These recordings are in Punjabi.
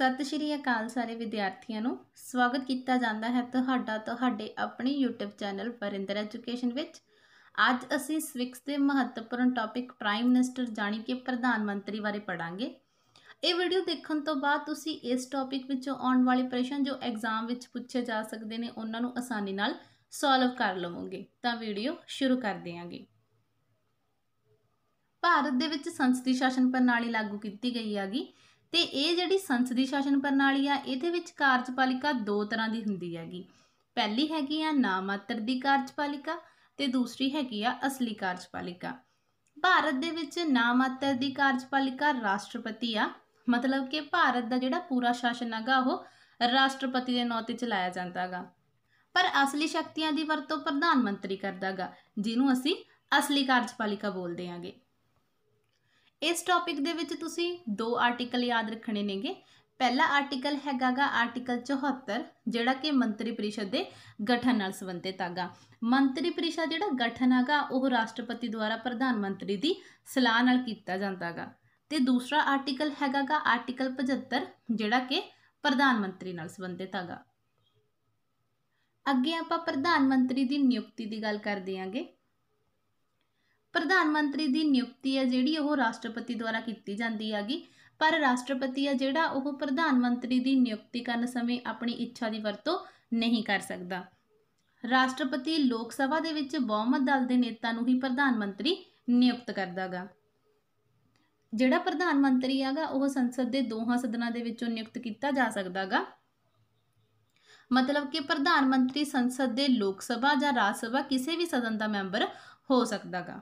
ਸਤਿ ਸ਼੍ਰੀ ਅਕਾਲ ਸਾਰੇ ਵਿਦਿਆਰਥੀਆਂ ਨੂੰ ਸਵਾਗਤ ਕੀਤਾ ਜਾਂਦਾ ਹੈ ਤੁਹਾਡਾ ਤੁਹਾਡੇ ਆਪਣੇ YouTube ਚੈਨਲ ਪਰਿੰਦਰ ਐਜੂਕੇਸ਼ਨ ਵਿੱਚ ਅੱਜ ਅਸੀਂ ਸਵਿਕਸ ਦੇ ਮਹੱਤਵਪੂਰਨ ਟੌਪਿਕ ਪ੍ਰਾਈਮ ਮਿਨਿਸਟਰ ਜਾਣੀ ਕਿ ਪ੍ਰਧਾਨ ਮੰਤਰੀ ਬਾਰੇ ਪੜਾਂਗੇ ਇਹ ਵੀਡੀਓ ਦੇਖਣ ਤੋਂ ਬਾਅਦ ਤੁਸੀਂ ਇਸ ਟੌਪਿਕ ਵਿੱਚੋਂ ਆਉਣ ਵਾਲੇ ਪ੍ਰਸ਼ਨ ਜੋ ਐਗਜ਼ਾਮ ਵਿੱਚ ਪੁੱਛੇ ਜਾ ਸਕਦੇ ਨੇ ਉਹਨਾਂ ਨੂੰ ਆਸਾਨੀ ਨਾਲ ਸੋਲਵ ਕਰ ਲਵੋਗੇ ਤਾਂ ਵੀਡੀਓ ਸ਼ੁਰੂ ਕਰ ਦਿਆਂਗੇ ਭਾਰਤ ਦੇ ਵਿੱਚ ਸੰਸਦੀ ਸ਼ਾਸਨ ਪ੍ਰਣਾਲੀ ਲਾਗੂ ਕੀਤੀ ਗਈ ਹੈਗੀ ਤੇ ਇਹ ਜਿਹੜੀ ਸੰਸਦੀ ਸ਼ਾਸਨ ਪ੍ਰਣਾਲੀ ਆ ਇਹਦੇ ਵਿੱਚ ਕਾਰਜਪਾਲਿਕਾ ਦੋ ਤਰ੍ਹਾਂ ਦੀ ਹੁੰਦੀ ਹੈਗੀ ਪਹਿਲੀ ਹੈਗੀ ਆ ਨਾਮਾਤਰ ਦੀ ਕਾਰਜਪਾਲਿਕਾ ਤੇ ਦੂਸਰੀ ਹੈਗੀ ਆ ਅਸਲੀ ਕਾਰਜਪਾਲਿਕਾ ਭਾਰਤ ਦੇ ਵਿੱਚ ਨਾਮਾਤਰ ਦੀ ਕਾਰਜਪਾਲਿਕਾ ਰਾਸ਼ਟਰਪਤੀ ਆ ਮਤਲਬ ਕਿ ਭਾਰਤ ਦਾ ਜਿਹੜਾ ਪੂਰਾ ਸ਼ਾਸਨ ਹੈਗਾ ਉਹ ਰਾਸ਼ਟਰਪਤੀ ਦੇ ਨਾਂ ਤੇ ਚਲਾਇਆ ਜਾਂਦਾ ਹੈਗਾ ਪਰ ਅਸਲੀ ਸ਼ਕਤੀਆਂ ਦੀ ਵਰਤੋਂ ਪ੍ਰਧਾਨ ਮੰਤਰੀ ਕਰਦਾਗਾ ਜਿਹਨੂੰ ਅਸੀਂ ਅਸਲੀ ਕਾਰਜਪਾਲਿਕਾ ਬੋਲਦੇ ਹਾਂਗੇ ਇਸ ਟੌਪਿਕ ਦੇ ਵਿੱਚ ਤੁਸੀਂ ਦੋ ਆਰਟੀਕਲ ਯਾਦ ਰੱਖਣੇ ਨੇਗੇ ਪਹਿਲਾ ਆਰਟੀਕਲ ਹੈਗਾਗਾ ਆਰਟੀਕਲ 74 ਜਿਹੜਾ ਕਿ ਮੰਤਰੀ ਪਰਿਸ਼ਦ ਦੇ ਗਠਨ ਨਾਲ ਸੰਬੰਧਿਤ ਆਗਾ ਮੰਤਰੀ ਪਰਿਸ਼ਦ ਜਿਹੜਾ ਗਠਨ ਆਗਾ ਉਹ ਰਾਸ਼ਟਰਪਤੀ ਦੁਆਰਾ ਪ੍ਰਧਾਨ ਮੰਤਰੀ ਦੀ ਸਲਾਹ ਨਾਲ ਕੀਤਾ ਜਾਂਦਾਗਾ ਤੇ ਦੂਸਰਾ ਆਰਟੀਕਲ ਹੈਗਾਗਾ ਆਰਟੀਕਲ 75 ਜਿਹੜਾ ਕਿ ਪ੍ਰਧਾਨ ਮੰਤਰੀ ਨਾਲ ਸੰਬੰਧਿਤ ਆਗਾ ਅੱਗੇ ਆਪਾਂ ਪ੍ਰਧਾਨ ਮੰਤਰੀ ਦੀ ਨਿਯੁਕਤੀ ਦੀ ਗੱਲ ਕਰਦੇ ਆਂਗੇ ਪ੍ਰਧਾਨ ਮੰਤਰੀ ਦੀ ਨਿਯੁਕਤੀ ਹੈ ਜਿਹੜੀ ਉਹ ਰਾਸ਼ਟਰਪਤੀ ਦੁਆਰਾ ਕੀਤੀ ਜਾਂਦੀ ਹੈਗੀ ਪਰ ਰਾਸ਼ਟਰਪਤੀ ਆ ਜਿਹੜਾ ਉਹ ਪ੍ਰਧਾਨ ਮੰਤਰੀ ਦੀ ਨਿਯੁਕਤੀ ਕਰਨ ਸਮੇਂ ਆਪਣੀ ਇੱਛਾ ਦੀ ਵਰਤੋਂ ਨਹੀਂ ਕਰ ਸਕਦਾ ਰਾਸ਼ਟਰਪਤੀ ਲੋਕ ਸਭਾ ਦੇ ਵਿੱਚ ਬਹੁਮਤ ਦਲ ਦੇ ਨੇਤਾ ਨੂੰ ਹੀ ਪ੍ਰਧਾਨ ਮੰਤਰੀ ਨਿਯੁਕਤ ਕਰਦਾਗਾ ਜਿਹੜਾ ਪ੍ਰਧਾਨ ਮੰਤਰੀ ਹੈਗਾ ਉਹ ਸੰਸਦ ਦੇ ਦੋਹਾਂ ਸਦਨਾਂ ਦੇ ਵਿੱਚੋਂ ਨਿਯੁਕਤ ਕੀਤਾ ਜਾ ਸਕਦਾਗਾ ਮਤਲਬ ਕਿ ਪ੍ਰਧਾਨ ਮੰਤਰੀ ਸੰਸਦ ਦੇ ਲੋਕ ਸਭਾ ਜਾਂ ਰਾਜ ਸਭਾ ਕਿਸੇ ਵੀ ਸਦਨ ਦਾ ਮੈਂਬਰ ਹੋ ਸਕਦਾਗਾ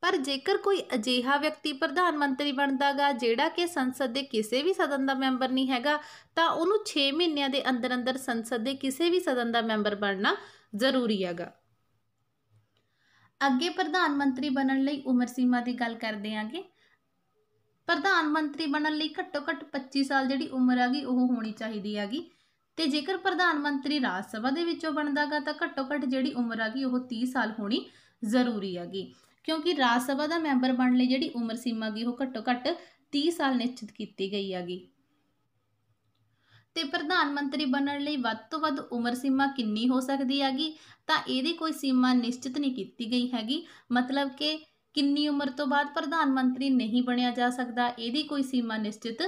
ਪਰ ਜੇਕਰ ਕੋਈ ਅਜੀਹਾ ਵਿਅਕਤੀ ਪ੍ਰਧਾਨ ਮੰਤਰੀ ਬਣਦਾਗਾ ਜਿਹੜਾ ਕਿ ਸੰਸਦ ਦੇ ਕਿਸੇ ਵੀ ਸਦਨ ਦਾ ਮੈਂਬਰ ਨਹੀਂ ਹੈਗਾ ਤਾਂ ਉਹਨੂੰ 6 ਮਹੀਨਿਆਂ ਦੇ ਅੰਦਰ ਅੰਦਰ ਸੰਸਦ ਦੇ ਕਿਸੇ ਵੀ ਸਦਨ ਦਾ ਮੈਂਬਰ ਬਣਨਾ ਜ਼ਰੂਰੀ ਹੈਗਾ ਅੱਗੇ ਪ੍ਰਧਾਨ ਮੰਤਰੀ ਬਣਨ ਲਈ ਉਮਰ ਸੀਮਾ ਦੀ ਗੱਲ ਕਰਦੇ ਆਂਗੇ ਪ੍ਰਧਾਨ ਮੰਤਰੀ ਬਣਨ ਲਈ ਘੱਟੋ-ਘੱਟ 25 ਸਾਲ ਜਿਹੜੀ ਉਮਰ ਗਈ ਉਹ ਹੋਣੀ ਚਾਹੀਦੀ ਹੈਗੀ ਤੇ ਜੇਕਰ ਪ੍ਰਧਾਨ ਮੰਤਰੀ ਰਾਜ ਸਭਾ ਦੇ ਵਿੱਚੋਂ ਬਣਦਾਗਾ ਤਾਂ ਘੱਟੋ-ਘੱਟ ਜਿਹੜੀ ਉਮਰ ਗਈ ਉਹ 30 ਸਾਲ ਹੋਣੀ ਜ਼ਰੂਰੀ ਹੈਗੀ ਕਿਉਂਕਿ ਰਾਜ ਸਭਾ ਦਾ ਮੈਂਬਰ ਬਣਨ ਲਈ ਜਿਹੜੀ ਉਮਰ ਸੀਮਾ ਗਈ ਉਹ ਘੱਟੋ ਘੱਟ 30 ਸਾਲ ਨਿਸ਼ਚਿਤ ਕੀਤੀ ਗਈ ਹੈਗੀ ਤੇ ਪ੍ਰਧਾਨ ਮੰਤਰੀ ਬਣਨ ਲਈ ਵੱਧ ਤੋਂ ਵੱਧ ਉਮਰ ਸੀਮਾ ਕਿੰਨੀ ਹੋ ਸਕਦੀ ਹੈਗੀ ਤਾਂ ਇਹਦੀ ਕੋਈ ਸੀਮਾ ਨਿਸ਼ਚਿਤ ਨਹੀਂ ਕੀਤੀ ਗਈ ਹੈਗੀ ਮਤਲਬ ਕਿ ਕਿੰਨੀ ਉਮਰ ਤੋਂ ਬਾਅਦ ਪ੍ਰਧਾਨ ਮੰਤਰੀ ਨਹੀਂ ਬਣਿਆ ਜਾ ਸਕਦਾ ਇਹਦੀ ਕੋਈ ਸੀਮਾ ਨਿਸ਼ਚਿਤ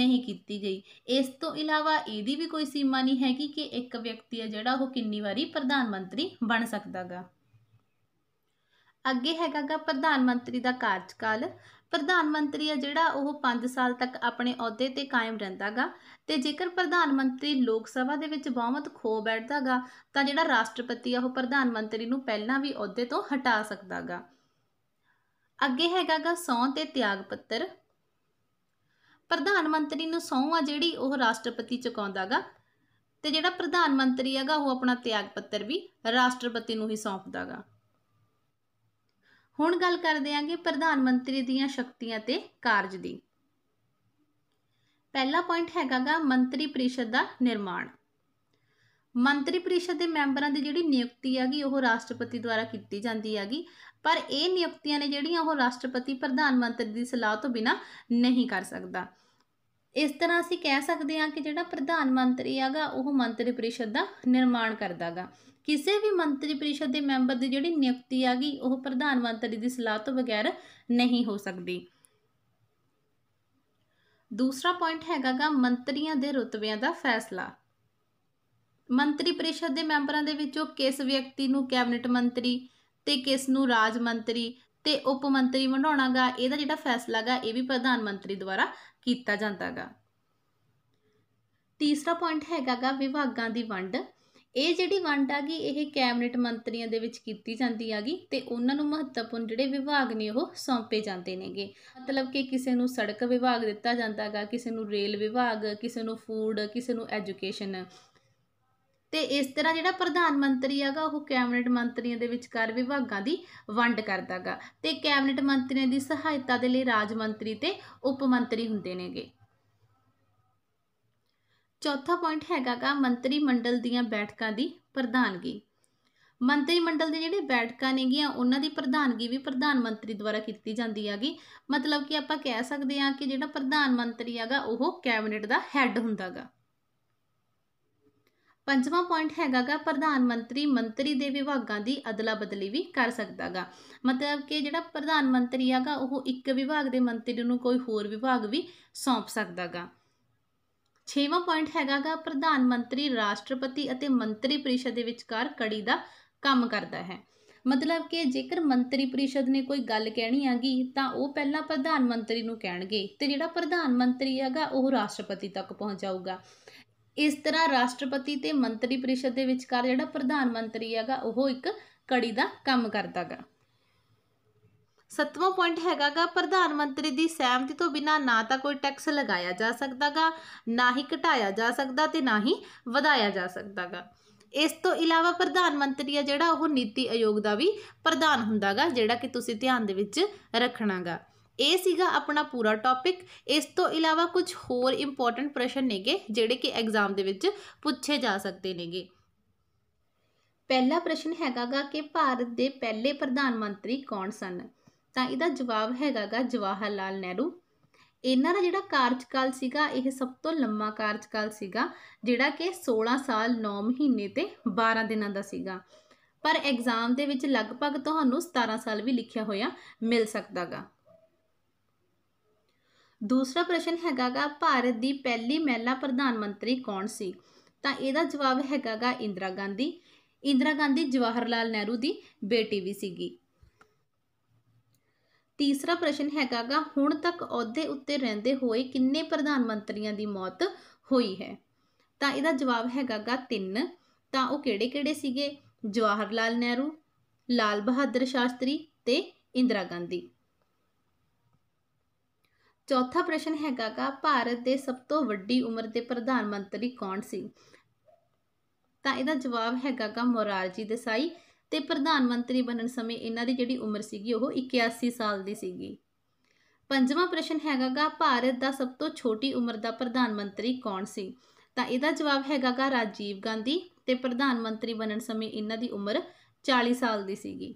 ਨਹੀਂ ਕੀਤੀ ਗਈ ਇਸ ਤੋਂ ਇਲਾਵਾ ਇਹਦੀ ਵੀ ਕੋਈ ਸੀਮਾ ਨਹੀਂ ਹੈਗੀ ਕਿ ਇੱਕ ਵਿਅਕਤੀ ਹੈ ਜਿਹੜਾ ਉਹ ਕਿੰਨੀ ਵਾਰੀ ਪ੍ਰਧਾਨ ਮੰਤਰੀ ਬਣ ਸਕਦਾਗਾ ਅੱਗੇ ਹੈਗਾਗਾ ਪ੍ਰਧਾਨ ਮੰਤਰੀ ਦਾ ਕਾਰਜਕਾਲ ਪ੍ਰਧਾਨ ਮੰਤਰੀ ਆ ਜਿਹੜਾ ਉਹ 5 ਸਾਲ ਤੱਕ ਆਪਣੇ ਅਹੁਦੇ ਤੇ ਕਾਇਮ ਰਹਿੰਦਾਗਾ ਤੇ ਜੇਕਰ ਪ੍ਰਧਾਨ ਮੰਤਰੀ ਲੋਕ ਸਭਾ ਦੇ ਵਿੱਚ ਬਹੁਮਤ ਖੋ ਬੈਠਦਾਗਾ ਤਾਂ ਜਿਹੜਾ ਰਾਸ਼ਟਰਪਤੀ ਆ ਉਹ ਪ੍ਰਧਾਨ ਮੰਤਰੀ ਨੂੰ ਪਹਿਲਾਂ ਵੀ ਅਹੁਦੇ ਤੋਂ ਹਟਾ ਸਕਦਾਗਾ ਅੱਗੇ ਹੈਗਾਗਾ ਸੌਂ ਤੇ ਤਿਆਗ ਪੱਤਰ ਪ੍ਰਧਾਨ ਮੰਤਰੀ ਨੂੰ ਸੌਂ ਆ ਜਿਹੜੀ ਉਹ ਰਾਸ਼ਟਰਪਤੀ ਚੁਕਾਉਂਦਾਗਾ ਤੇ ਜਿਹੜਾ ਪ੍ਰਧਾਨ ਮੰਤਰੀ ਹੈਗਾ ਉਹ ਆਪਣਾ ਤਿਆਗ ਪੱਤਰ ਵੀ ਰਾਸ਼ਟਰਪਤੀ ਨੂੰ ਹੀ ਸੌਂਪਦਾਗਾ ਹੁਣ ਗੱਲ ਕਰਦੇ ਆਂਗੇ ਪ੍ਰਧਾਨ ਮੰਤਰੀ ਦੀਆਂ ਸ਼ਕਤੀਆਂ ਤੇ ਕਾਰਜ ਦੀ ਪਹਿਲਾ ਪੁਆਇੰਟ ਹੈਗਾਗਾ ਮੰਤਰੀ ਪ੍ਰੀਸ਼ਦ ਦਾ ਨਿਰਮਾਣ ਮੰਤਰੀ ਪ੍ਰੀਸ਼ਦ ਦੇ ਮੈਂਬਰਾਂ ਦੀ ਜਿਹੜੀ ਨਿਯੁਕਤੀ ਹੈਗੀ ਉਹ ਰਾਸ਼ਟਰਪਤੀ ਦੁਆਰਾ ਕੀਤੀ ਜਾਂਦੀ ਹੈਗੀ ਪਰ ਇਹ ਨਿਯੁਕਤੀਆਂ ਨੇ ਜਿਹੜੀਆਂ ਉਹ ਰਾਸ਼ਟਰਪਤੀ ਪ੍ਰਧਾਨ ਮੰਤਰੀ ਦੀ ਸਲਾਹ ਤੋਂ ਬਿਨਾ ਨਹੀਂ ਕਰ ਸਕਦਾ ਇਸ ਤਰ੍ਹਾਂ ਅਸੀਂ ਕਹਿ ਸਕਦੇ ਹਾਂ ਕਿ ਜਿਹੜਾ ਪ੍ਰਧਾਨ ਮੰਤਰੀ ਹੈਗਾ ਉਹ ਮੰਤਰੀ ਪ੍ਰੀਸ਼ਦ ਦਾ ਨਿਰਮਾਣ ਕਰਦਾਗਾ ਕਿਸੇ ਵੀ ਮੰਤਰੀ ਪਰਿਸ਼ਦ ਦੇ ਮੈਂਬਰ ਦੀ ਜਿਹੜੀ ਨਿਯੁਕਤੀ ਆ ਗਈ ਉਹ ਪ੍ਰਧਾਨ ਮੰਤਰੀ ਦੀ ਸਲਾਹ ਤੋਂ ਬਗੈਰ ਨਹੀਂ ਹੋ ਸਕਦੀ ਦੂਸਰਾ ਪੁਆਇੰਟ ਹੈਗਾਗਾ ਮੰਤਰੀਆਂ ਦੇ ਰੁਤਬਿਆਂ ਦਾ ਫੈਸਲਾ ਮੰਤਰੀ ਪਰਿਸ਼ਦ ਦੇ ਮੈਂਬਰਾਂ ਦੇ ਵਿੱਚੋਂ ਕਿਸ ਵਿਅਕਤੀ ਨੂੰ ਕੈਬਨਿਟ ਮੰਤਰੀ ਤੇ ਕਿਸ ਨੂੰ ਰਾਜ ਮੰਤਰੀ ਤੇ ਉਪ ਮੰਤਰੀ ਬਣਾਉਣਾਗਾ ਇਹਦਾ ਜਿਹੜਾ ਫੈਸਲਾਗਾ ਇਹ ਵੀ ਪ੍ਰਧਾਨ ਮੰਤਰੀ ਦੁਆਰਾ ਕੀਤਾ ਜਾਂਦਾਗਾ ਤੀਸਰਾ ਪੁਆਇੰਟ ਹੈਗਾਗਾ ਵਿਭਾਗਾਂ ਦੀ ਵੰਡ ਇਹ ਜਿਹੜੀ ਵੰਡ ਆ ਗਈ ਇਹ ਕੈਬਨਿਟ ਮੰਤਰੀਆਂ ਦੇ ਵਿੱਚ ਕੀਤੀ ਜਾਂਦੀ ਆਗੀ ਤੇ ਉਹਨਾਂ ਨੂੰ ਮਹੱਤਵਪੂਰਨ ਜਿਹੜੇ ਵਿਭਾਗ ਨੇ ਉਹ ਸੌਂਪੇ ਜਾਂਦੇ ਨੇਗੇ ਮਤਲਬ ਕਿ ਕਿਸੇ ਨੂੰ ਸੜਕ ਵਿਭਾਗ ਦਿੱਤਾ ਜਾਂਦਾਗਾ ਕਿਸੇ ਨੂੰ ਰੇਲ ਵਿਭਾਗ ਕਿਸੇ ਨੂੰ ਫੂਡ ਕਿਸੇ ਨੂੰ ਐਜੂਕੇਸ਼ਨ ਤੇ ਇਸ ਤਰ੍ਹਾਂ ਜਿਹੜਾ ਪ੍ਰਧਾਨ ਮੰਤਰੀ ਹੈਗਾ ਉਹ ਕੈਬਨਿਟ ਮੰਤਰੀਆਂ ਦੇ ਵਿਚਕਾਰ ਵਿਭਾਗਾਂ ਦੀ ਵੰਡ ਕਰਦਾਗਾ ਤੇ ਕੈਬਨਿਟ ਮੰਤਰੀਆਂ ਦੀ ਸਹਾਇਤਾ ਦੇ ਲਈ ਰਾਜ ਮੰਤਰੀ ਤੇ ਉਪ ਮੰਤਰੀ ਹੁੰਦੇ ਨੇਗੇ ਚੌਥਾ ਪੁਆਇੰਟ ਹੈਗਾਗਾ ਮੰਤਰੀ ਮੰਡਲ ਦੀਆਂ ਬੈਠਕਾਂ ਦੀ ਪ੍ਰਧਾਨਗੀ ਮੰਤਰੀ ਮੰਡਲ ਦੇ ਜਿਹੜੇ ਬੈਠਕਾਂ ਨੇਗੀਆਂ ਉਹਨਾਂ ਦੀ ਪ੍ਰਧਾਨਗੀ ਵੀ ਪ੍ਰਧਾਨ ਮੰਤਰੀ ਦੁਆਰਾ ਕੀਤੀ ਜਾਂਦੀ ਹੈਗੀ ਮਤਲਬ ਕਿ ਆਪਾਂ ਕਹਿ ਸਕਦੇ ਹਾਂ ਕਿ ਜਿਹੜਾ ਪ੍ਰਧਾਨ ਮੰਤਰੀ ਹੈਗਾ ਉਹ ਕੈਬਨਿਟ ਦਾ ਹੈੱਡ ਹੁੰਦਾਗਾ ਪੰਜਵਾਂ ਪੁਆਇੰਟ ਹੈਗਾਗਾ ਪ੍ਰਧਾਨ ਮੰਤਰੀ ਮੰਤਰੀ ਦੇ ਵਿਭਾਗਾਂ ਦੀ ਅਦਲਾ ਬਦਲੀ ਵੀ ਕਰ ਸਕਦਾਗਾ ਮਤਲਬ ਕਿ ਜਿਹੜਾ ਪ੍ਰਧਾਨ ਮੰਤਰੀ ਹੈਗਾ ਉਹ ਇੱਕ ਵਿਭਾਗ ਦੇ ਮੰਤਰੀ ਨੂੰ ਕੋਈ ਹੋਰ ਵਿਭਾਗ ਵੀ ਸੌਂਪ ਸਕਦਾਗਾ ਛੇਵਾਂ ਪੁਆਇੰਟ ਹੈਗਾਗਾ ਪ੍ਰਧਾਨ ਮੰਤਰੀ ਰਾਸ਼ਟਰਪਤੀ ਅਤੇ ਮੰਤਰੀ ਪਰਿਸ਼ਦ ਦੇ ਵਿਚਕਾਰ ਕੜੀ ਦਾ ਕੰਮ ਕਰਦਾ ਹੈ ਮਤਲਬ ਕਿ ਜੇਕਰ ਮੰਤਰੀ ਪਰਿਸ਼ਦ ਨੇ ਕੋਈ ਗੱਲ ਕਹਿਣੀ ਆਗੀ ਤਾਂ ਉਹ ਪਹਿਲਾਂ ਪ੍ਰਧਾਨ ਮੰਤਰੀ ਨੂੰ ਕਹਿਣਗੇ ਤੇ ਜਿਹੜਾ ਪ੍ਰਧਾਨ ਮੰਤਰੀ ਹੈਗਾ ਉਹ ਰਾਸ਼ਟਰਪਤੀ ਤੱਕ ਪਹੁੰਚਾਊਗਾ ਇਸ ਤਰ੍ਹਾਂ ਰਾਸ਼ਟਰਪਤੀ ਤੇ ਮੰਤਰੀ ਪਰਿਸ਼ਦ ਦੇ ਵਿਚਕਾਰ ਜਿਹੜਾ ਪ੍ਰਧਾਨ ਮੰਤਰੀ ਹੈਗਾ ਉਹ ਇੱਕ ਕੜੀ ਦਾ ਕੰਮ ਕਰਦਾਗਾ ਸੱਤਵਾਂ ਪੁਆਇੰਟ ਹੈਗਾਗਾ ਪ੍ਰਧਾਨ ਮੰਤਰੀ ਦੀ ਸਹਿਮਤੀ ਤੋਂ ਬਿਨਾ ਨਾ ਤਾਂ ਕੋਈ ਟੈਕਸ ਲਗਾਇਆ ਜਾ ਸਕਦਾਗਾ ਨਾ ਹੀ ਘਟਾਇਆ ਜਾ ਸਕਦਾ ਤੇ ਨਾ ਹੀ ਵਧਾਇਆ ਜਾ ਸਕਦਾਗਾ ਇਸ ਤੋਂ ਇਲਾਵਾ ਪ੍ਰਧਾਨ ਮੰਤਰੀ ਆ ਜਿਹੜਾ ਉਹ ਨੀਤੀ ਆਯੋਗ ਦਾ ਵੀ ਪ੍ਰਧਾਨ ਹੁੰਦਾਗਾ ਜਿਹੜਾ ਕਿ ਤੁਸੀਂ ਧਿਆਨ ਦੇ ਵਿੱਚ ਰੱਖਣਾਗਾ ਇਹ ਸੀਗਾ ਆਪਣਾ ਪੂਰਾ ਟੌਪਿਕ ਇਸ ਤੋਂ ਇਲਾਵਾ ਕੁਝ ਹੋਰ ਇੰਪੋਰਟੈਂਟ ਪ੍ਰਸ਼ਨ ਨੇਗੇ ਜਿਹੜੇ ਕਿ ਐਗਜ਼ਾਮ ਦੇ ਵਿੱਚ ਪੁੱਛੇ ਜਾ ਸਕਦੇ ਨੇਗੇ ਪਹਿਲਾ ਪ੍ਰਸ਼ਨ ਹੈਗਾਗਾ ਕਿ ਭਾਰਤ ਦੇ ਪਹਿਲੇ ਪ੍ਰਧਾਨ ਮੰਤਰੀ ਕੌਣ ਸਨ ਤਾਂ ਇਹਦਾ ਜਵਾਬ ਹੈਗਾਗਾ ਜਵਾਹਰ ਲਾਲ ਨਹਿਰੂ ਇਹਨਾਂ ਦਾ ਜਿਹੜਾ ਕਾਰਜਕਾਲ ਸੀਗਾ ਇਹ ਸਭ ਤੋਂ ਲੰਮਾ ਕਾਰਜਕਾਲ ਸੀਗਾ ਜਿਹੜਾ ਕਿ 16 ਸਾਲ 9 ਮਹੀਨੇ ਤੇ 12 ਦਿਨਾਂ ਦਾ ਸੀਗਾ ਪਰ ਐਗਜ਼ਾਮ ਦੇ ਵਿੱਚ ਲਗਭਗ ਤੁਹਾਨੂੰ 17 ਸਾਲ ਵੀ ਲਿਖਿਆ ਹੋਇਆ ਮਿਲ ਸਕਦਾਗਾ ਦੂਸਰਾ ਪ੍ਰਸ਼ਨ ਹੈਗਾਗਾ ਭਾਰਤ ਦੀ ਪਹਿਲੀ ਮਹਿਲਾ ਪ੍ਰਧਾਨ ਮੰਤਰੀ ਕੌਣ ਸੀ ਤਾਂ ਇਹਦਾ ਜਵਾਬ ਹੈਗਾਗਾ ਇੰਦਰਾ ਗਾਂਧੀ ਇੰਦਰਾ ਗਾਂਧੀ ਜਵਾਹਰ ਲਾਲ ਨਹਿਰੂ ਦੀ ਬੇਟੀ ਵੀ ਸੀਗੀ ਤੀਸਰਾ ਪ੍ਰਸ਼ਨ ਹੈਗਾਗਾ ਹੁਣ ਤੱਕ ਅਹੁਦੇ ਉੱਤੇ ਰਹਿੰਦੇ ਹੋਏ ਕਿੰਨੇ ਪ੍ਰਧਾਨ ਮੰਤਰੀਆਂ ਦੀ ਮੌਤ ਹੋਈ ਹੈ ਤਾਂ ਇਹਦਾ ਜਵਾਬ ਹੈਗਾਗਾ 3 ਤਾਂ ਉਹ ਕਿਹੜੇ-ਕਿਹੜੇ ਸੀਗੇ ਜਵਾਹਰ ਲਾਲ ਨਹਿਰੂ ਲਾਲ ਬਹਾਦਰ ਸ਼ਾਸਤਰੀ ਤੇ ਇੰਦਰਾ ਗਾਂਧੀ ਚੌਥਾ ਪ੍ਰਸ਼ਨ ਹੈਗਾਗਾ ਭਾਰਤ ਦੇ ਸਭ ਤੋਂ ਵੱਡੀ ਉਮਰ ਦੇ ਪ੍ਰਧਾਨ ਮੰਤਰੀ ਕੌਣ ਸੀ ਤਾਂ ਇਹਦਾ ਜਵਾਬ ਹੈਗਾਗਾ ਮੋਰਾਰਜੀ ਦੇਸਾਈ ਤੇ ਪ੍ਰਧਾਨ ਮੰਤਰੀ ਬਣਨ ਸਮੇਂ ਇਹਨਾਂ ਦੀ ਜਿਹੜੀ ਉਮਰ ਸੀਗੀ ਉਹ 81 ਸਾਲ ਦੀ ਸੀਗੀ ਪੰਜਵਾਂ ਪ੍ਰਸ਼ਨ ਹੈਗਾਗਾ ਭਾਰਤ ਦਾ ਸਭ ਤੋਂ ਛੋਟੀ ਉਮਰ ਦਾ ਪ੍ਰਧਾਨ ਮੰਤਰੀ ਕੌਣ ਸੀ ਤਾਂ ਇਹਦਾ ਜਵਾਬ ਹੈਗਾਗਾ ਰਾਜੀਵ ਗਾਂਧੀ ਤੇ ਪ੍ਰਧਾਨ ਮੰਤਰੀ ਬਣਨ ਸਮੇਂ ਇਹਨਾਂ ਦੀ ਉਮਰ 40 ਸਾਲ ਦੀ ਸੀਗੀ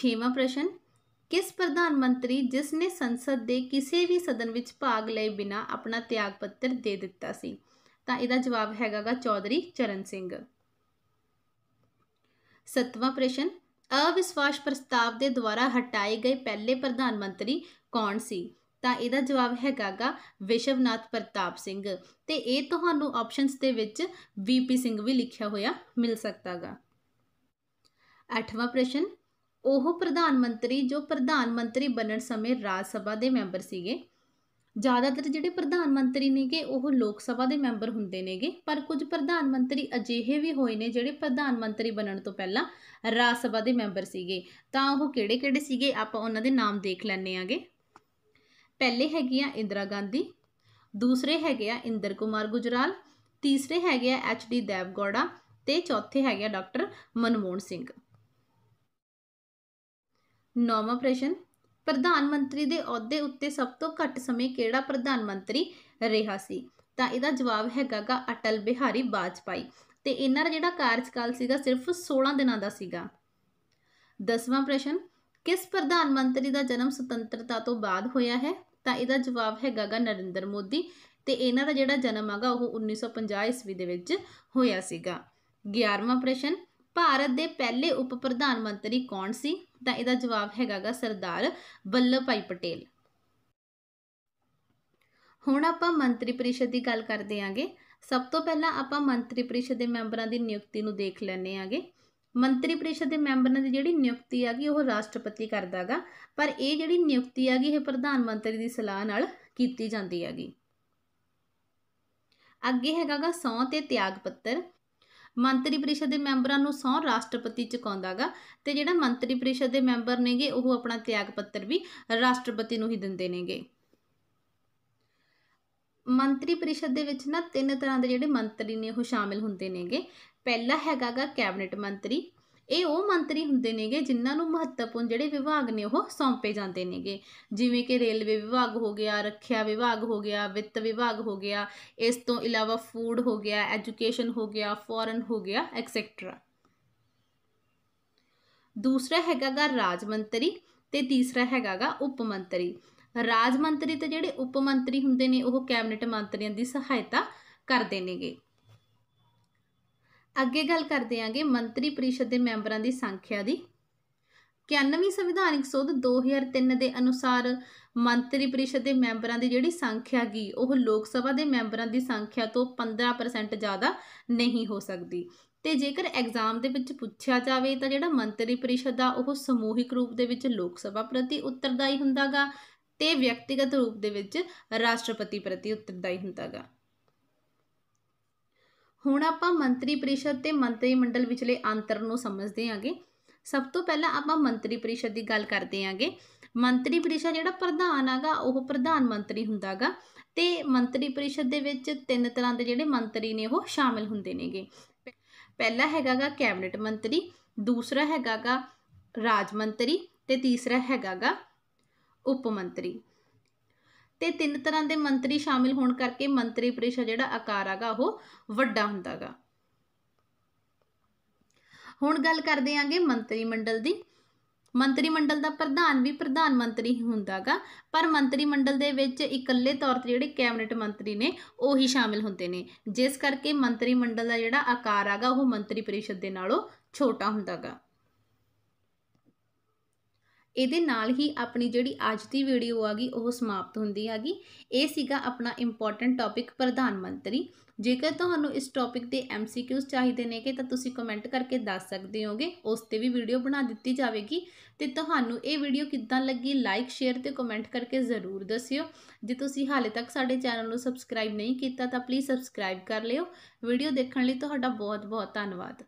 ਛੇਵਾਂ ਪ੍ਰਸ਼ਨ ਕਿਸ ਪ੍ਰਧਾਨ ਮੰਤਰੀ ਜਿਸ ਨੇ ਸੰਸਦ ਦੇ ਕਿਸੇ ਵੀ ਸਦਨ ਵਿੱਚ ਭਾਗ ਲਏ ਬਿਨਾ ਆਪਣਾ ਤਿਆਗ ਪੱਤਰ ਦੇ ਦਿੱਤਾ ਸੀ ਤਾਂ ਇਹਦਾ ਜਵਾਬ ਹੈਗਾਗਾ ਚੌਧਰੀ ਚਰਨ ਸਿੰਘ ਸਤਵਾਂ ਪ੍ਰਸ਼ਨ ਅਵਿਸ਼ਵਾਸ ਪ੍ਰਸਤਾਵ ਦੇ ਦੁਆਰਾ ਹਟਾਏ ਗਏ ਪਹਿਲੇ ਪ੍ਰਧਾਨ ਮੰਤਰੀ ਕੌਣ ਸੀ ਤਾਂ ਇਹਦਾ ਜਵਾਬ ਹੈ ਗਾਗਾ ਵਿਸ਼ਵਨਾਥ ਪ੍ਰਤਾਪ ਸਿੰਘ ਤੇ ਇਹ ਤੁਹਾਨੂੰ ਆਪਸ਼ਨਸ ਦੇ ਵਿੱਚ ਵੀਪੀ ਸਿੰਘ ਵੀ ਲਿਖਿਆ ਹੋਇਆ ਮਿਲ ਸਕਦਾਗਾ ਅੱਠਵਾਂ ਪ੍ਰਸ਼ਨ ਉਹ ਪ੍ਰਧਾਨ ਮੰਤਰੀ ਜੋ ਪ੍ਰਧਾਨ ਮੰਤਰੀ ਬਣਨ ਸਮੇਂ ਰਾਜ ਸਭਾ ਦੇ ਮੈਂਬਰ ਸੀਗੇ ਜ਼ਿਆਦਾਤਰ ਜਿਹੜੇ ਪ੍ਰਧਾਨ ਮੰਤਰੀ ਨੇਗੇ ਉਹ ਲੋਕ ਸਭਾ ਦੇ ਮੈਂਬਰ ਹੁੰਦੇ ਨੇਗੇ ਪਰ ਕੁਝ ਪ੍ਰਧਾਨ ਮੰਤਰੀ ਅਜਿਹੇ ਵੀ ਹੋਏ ਨੇ ਜਿਹੜੇ ਪ੍ਰਧਾਨ ਮੰਤਰੀ ਬਣਨ ਤੋਂ ਪਹਿਲਾਂ ਰਾਜ ਸਭਾ ਦੇ ਮੈਂਬਰ ਸੀਗੇ ਤਾਂ ਉਹ ਕਿਹੜੇ-ਕਿਹੜੇ ਸੀਗੇ ਆਪਾਂ ਉਹਨਾਂ ਦੇ ਨਾਮ ਦੇਖ ਲੈਣੇ ਆਗੇ ਪਹਿਲੇ ਹੈਗੇ ਆ ਇੰਦਰਾ ਗਾਂਧੀ ਦੂਸਰੇ ਹੈਗੇ ਆ ਇੰਦਰ ਕੁਮਾਰ ਗੁਜਰਾਲ ਤੀਸਰੇ ਹੈਗੇ ਆ ਐਚ ਡੀ ਦੇਵ ਗੋੜਾ ਤੇ ਚੌਥੇ ਹੈਗੇ ਆ ਡਾਕਟਰ ਮਨਮੋਹਨ ਸਿੰਘ ਨੌਵਾਂ ਪ੍ਰਸ਼ਨ ਪ੍ਰਧਾਨ ਮੰਤਰੀ ਦੇ ਅਹੁਦੇ ਉੱਤੇ ਸਭ ਤੋਂ ਘੱਟ ਸਮੇਂ ਕਿਹੜਾ ਪ੍ਰਧਾਨ ਮੰਤਰੀ ਰਿਹਾ ਸੀ ਤਾਂ ਇਹਦਾ ਜਵਾਬ ਹੈਗਾਗਾ ਅਟਲ ਬਿਹਾਰੀ ਵਾਜਪਾਈ ਤੇ ਇਹਨਾਂ ਦਾ ਜਿਹੜਾ ਕਾਰਜਕਾਲ ਸੀਗਾ ਸਿਰਫ 16 ਦਿਨਾਂ ਦਾ ਸੀਗਾ 10ਵਾਂ ਪ੍ਰਸ਼ਨ ਕਿਸ ਪ੍ਰਧਾਨ ਮੰਤਰੀ ਦਾ ਜਨਮ ਸੁਤੰਤਰਤਾ ਤੋਂ ਬਾਅਦ ਹੋਇਆ ਹੈ ਤਾਂ ਇਹਦਾ ਜਵਾਬ ਹੈਗਾਗਾ ਨਰਿੰਦਰ ਮੋਦੀ ਤੇ ਇਹਨਾਂ ਦਾ ਜਿਹੜਾ ਜਨਮ ਹੈਗਾ ਉਹ 1950 ਈਸਵੀ ਦੇ ਵਿੱਚ ਹੋਇਆ ਸੀਗਾ 11ਵਾਂ ਪ੍ਰਸ਼ਨ ਭਾਰਤ ਦੇ ਪਹਿਲੇ ਉਪ ਪ੍ਰਧਾਨ ਮੰਤਰੀ ਕੌਣ ਸੀ ਤਾਂ ਇਹਦਾ ਜਵਾਬ ਹੈਗਾਗਾ ਸਰਦਾਰ ਵੱਲਭ ਭਾਈ ਪਟੇਲ ਹੁਣ ਆਪਾਂ ਮੰਤਰੀ ਪਰਿਸ਼ਦ ਦੀ ਗੱਲ ਕਰਦੇ ਆਂਗੇ ਸਭ ਤੋਂ ਪਹਿਲਾਂ ਆਪਾਂ ਮੰਤਰੀ ਪਰਿਸ਼ਦ ਦੇ ਮੈਂਬਰਾਂ ਦੀ ਨਿਯੁਕਤੀ ਨੂੰ ਦੇਖ ਲੈਣੇ ਆਂਗੇ ਮੰਤਰੀ ਪਰਿਸ਼ਦ ਦੇ ਮੈਂਬਰਾਂ ਦੀ ਜਿਹੜੀ ਨਿਯੁਕਤੀ ਆਗੀ ਉਹ ਰਾਸ਼ਟਰਪਤੀ ਕਰਦਾਗਾ ਪਰ ਇਹ ਜਿਹੜੀ ਨਿਯੁਕਤੀ ਆਗੀ ਇਹ ਪ੍ਰਧਾਨ ਮੰਤਰੀ ਦੀ ਸਲਾਹ ਨਾਲ ਕੀਤੀ ਜਾਂਦੀ ਹੈਗੀ ਅੱਗੇ ਹੈਗਾਗਾ ਸੌ ਤੇ ਤਿਆਗ ਪੱਤਰ ਮੰਤਰੀ ਪਰਿਸ਼ਦ ਦੇ ਮੈਂਬਰਾਂ ਨੂੰ ਸੌ ਰਾਸ਼ਟਰਪਤੀ ਚੁਕਾਉਂਦਾਗਾ ਤੇ ਜਿਹੜਾ ਮੰਤਰੀ ਪਰਿਸ਼ਦ ਦੇ ਮੈਂਬਰ ਨੇਗੇ ਉਹ ਆਪਣਾ ਤਿਆਗ ਪੱਤਰ ਵੀ ਰਾਸ਼ਟਰਪਤੀ ਨੂੰ ਹੀ ਦਿੰਦੇ ਨੇਗੇ ਮੰਤਰੀ ਪਰਿਸ਼ਦ ਦੇ ਵਿੱਚ ਨਾ ਤਿੰਨ ਤਰ੍ਹਾਂ ਦੇ ਜਿਹੜੇ ਮੰਤਰੀ ਨੇ ਉਹ ਸ਼ਾਮਿਲ ਹੁੰਦੇ ਨੇਗੇ ਪਹਿਲਾ ਹੈਗਾਗਾ ਕੈਬਨਿਟ ਮੰਤਰੀ ਇਹ ਉਹ ਮੰਤਰੀ ਹੁੰਦੇ ਨੇਗੇ ਜਿਨ੍ਹਾਂ ਨੂੰ ਮਹੱਤਵਪੂਰਨ ਜਿਹੜੇ ਵਿਭਾਗ ਨੇ ਉਹ ਸੌਂਪੇ ਜਾਂਦੇ ਨੇਗੇ ਜਿਵੇਂ ਕਿ ਰੇਲਵੇ ਵਿਭਾਗ ਹੋ ਗਿਆ ਰੱਖਿਆ ਵਿਭਾਗ ਹੋ ਗਿਆ ਵਿੱਤ ਵਿਭਾਗ ਹੋ ਗਿਆ ਇਸ ਤੋਂ ਇਲਾਵਾ ਫੂਡ ਹੋ ਗਿਆ ਐਜੂਕੇਸ਼ਨ ਹੋ ਗਿਆ ਫੋਰਨ ਹੋ ਗਿਆ ਐਕਸੈਟਰਾ ਦੂਸਰਾ ਹੈਗਾਗਾ ਰਾਜ ਮੰਤਰੀ ਤੇ ਤੀਸਰਾ ਹੈਗਾਗਾ ਉਪ ਮੰਤਰੀ ਰਾਜ ਮੰਤਰੀ ਤੇ ਜਿਹੜੇ ਉਪ ਮੰਤਰੀ ਹੁੰਦੇ ਨੇ ਉਹ ਕੈਬਨਿਟ ਮੰਤਰੀਆਂ ਦੀ ਸਹਾਇਤਾ ਕਰਦੇ ਨੇਗੇ ਅੱਗੇ ਗੱਲ ਕਰਦੇ ਆਂਗੇ ਮੰਤਰੀ ਪਰਿਸ਼ਦ ਦੇ ਮੈਂਬਰਾਂ ਦੀ ਸੰਖਿਆ ਦੀ 91ਵੀਂ ਸੰਵਿਧਾਨਿਕ ਸੋਧ 2003 ਦੇ ਅਨੁਸਾਰ ਮੰਤਰੀ ਪਰਿਸ਼ਦ ਦੇ ਮੈਂਬਰਾਂ ਦੀ ਜਿਹੜੀ ਸੰਖਿਆ ਗਈ ਉਹ ਲੋਕ ਸਭਾ ਦੇ ਮੈਂਬਰਾਂ ਦੀ ਸੰਖਿਆ ਤੋਂ 15% ਜ਼ਿਆਦਾ ਨਹੀਂ ਹੋ ਸਕਦੀ ਤੇ ਜੇਕਰ ਐਗਜ਼ਾਮ ਦੇ ਵਿੱਚ ਪੁੱਛਿਆ ਜਾਵੇ ਤਾਂ ਜਿਹੜਾ ਮੰਤਰੀ ਪਰਿਸ਼ਦ ਦਾ ਉਹ ਸਮੂਹਿਕ ਰੂਪ ਦੇ ਵਿੱਚ ਲੋਕ ਸਭਾ ਪ੍ਰਤੀ ਉੱਤਰਦਾਈ ਹੁੰਦਾਗਾ ਤੇ ਵਿਅਕਤੀਗਤ ਰੂਪ ਦੇ ਵਿੱਚ ਰਾਸ਼ਟਰਪਤੀ ਪ੍ਰਤੀ ਉੱਤਰਦਾਈ ਹੁੰਦਾਗਾ ਹੁਣ ਆਪਾਂ ਮੰਤਰੀ ਪਰਿਸ਼ਦ ਤੇ ਮੰਤਰੀ ਮੰਡਲ ਵਿਚਲੇ ਅੰਤਰ ਨੂੰ ਸਮਝਦੇ ਹਾਂਗੇ ਸਭ ਤੋਂ ਪਹਿਲਾਂ ਆਪਾਂ ਮੰਤਰੀ ਪਰਿਸ਼ਦ ਦੀ ਗੱਲ ਕਰਦੇ ਹਾਂਗੇ ਮੰਤਰੀ ਪਰਿਸ਼ਦ ਜਿਹੜਾ ਪ੍ਰਧਾਨ ਹੈਗਾ ਉਹ ਪ੍ਰਧਾਨ ਮੰਤਰੀ ਹੁੰਦਾਗਾ ਤੇ ਮੰਤਰੀ ਪਰਿਸ਼ਦ ਦੇ ਵਿੱਚ ਤਿੰਨ ਤਰ੍ਹਾਂ ਦੇ ਜਿਹੜੇ ਮੰਤਰੀ ਨੇ ਉਹ ਸ਼ਾਮਿਲ ਹੁੰਦੇ ਨੇਗੇ ਪਹਿਲਾ ਹੈਗਾਗਾ ਕੈਬਨਿਟ ਮੰਤਰੀ ਦੂਸਰਾ ਹੈਗਾਗਾ ਰਾਜ ਮੰਤਰੀ ਤੇ ਤੀਸਰਾ ਹੈਗਾਗਾ ਉਪ ਮੰਤਰੀ ਤੇ ਤਿੰਨ ਤਰ੍ਹਾਂ ਦੇ ਮੰਤਰੀ ਸ਼ਾਮਿਲ ਹੋਣ ਕਰਕੇ ਮੰਤਰੀ ਪਰਿਸ਼ਦ ਜਿਹੜਾ ਆਕਾਰ ਹੈਗਾ ਉਹ ਵੱਡਾ ਹੁੰਦਾਗਾ ਹੁਣ ਗੱਲ ਕਰਦੇ ਆਂਗੇ ਮੰਤਰੀ ਮੰਡਲ ਦੀ ਮੰਤਰੀ ਮੰਡਲ ਦਾ ਪ੍ਰਧਾਨ ਵੀ ਪ੍ਰਧਾਨ ਮੰਤਰੀ ਹੀ ਹੁੰਦਾਗਾ ਪਰ ਮੰਤਰੀ ਮੰਡਲ ਦੇ ਵਿੱਚ ਇਕੱਲੇ ਤੌਰ ਤੇ ਜਿਹੜੇ ਕੈਬਨਿਟ ਮੰਤਰੀ ਨੇ ਉਹ ਹੀ ਸ਼ਾਮਿਲ ਹੁੰਦੇ ਨੇ ਜਿਸ ਕਰਕੇ ਮੰਤਰੀ ਮੰਡਲ ਦਾ ਜਿਹੜਾ ਆਕਾਰ ਹੈਗਾ ਉਹ ਮੰਤਰੀ ਪਰਿਸ਼ਦ ਦੇ ਨਾਲੋਂ ਛੋਟਾ ਹੁੰਦਾਗਾ ਇਹਦੇ ਨਾਲ ਹੀ ਆਪਣੀ ਜਿਹੜੀ ਅੱਜ ਦੀ ਵੀਡੀਓ ਆ ਗਈ ਉਹ ਸਮਾਪਤ ਹੁੰਦੀ ਹੈਗੀ ਇਹ ਸੀਗਾ ਆਪਣਾ ਇੰਪੋਰਟੈਂਟ ਟੌਪਿਕ ਪ੍ਰਧਾਨ ਮੰਤਰੀ ਜੇਕਰ ਤੁਹਾਨੂੰ ਇਸ ਟੌਪਿਕ ਦੇ ਐਮਸੀਕਿਊਜ਼ ਚਾਹੀਦੇ ਨੇਗੇ ਤਾਂ ਤੁਸੀਂ ਕਮੈਂਟ ਕਰਕੇ ਦੱਸ ਸਕਦੇ ਹੋਗੇ ਉਸ ਤੇ ਵੀ ਵੀਡੀਓ ਬਣਾ ਦਿੱਤੀ ਜਾਵੇਗੀ ਤੇ ਤੁਹਾਨੂੰ ਇਹ ਵੀਡੀਓ ਕਿੱਦਾਂ ਲੱਗੀ ਲਾਈਕ ਸ਼ੇਅਰ ਤੇ ਕਮੈਂਟ ਕਰਕੇ ਜ਼ਰੂਰ ਦੱਸਿਓ ਜੇ ਤੁਸੀਂ ਹਾਲੇ ਤੱਕ ਸਾਡੇ ਚੈਨਲ ਨੂੰ ਸਬਸਕ੍ਰਾਈਬ ਨਹੀਂ ਕੀਤਾ ਤਾਂ ਪਲੀਜ਼ ਸਬਸਕ੍ਰਾਈਬ ਕਰ ਲਿਓ ਵੀਡੀਓ ਦੇਖਣ ਲਈ ਤੁਹਾਡਾ ਬਹੁਤ ਬਹੁਤ ਧੰਨਵਾਦ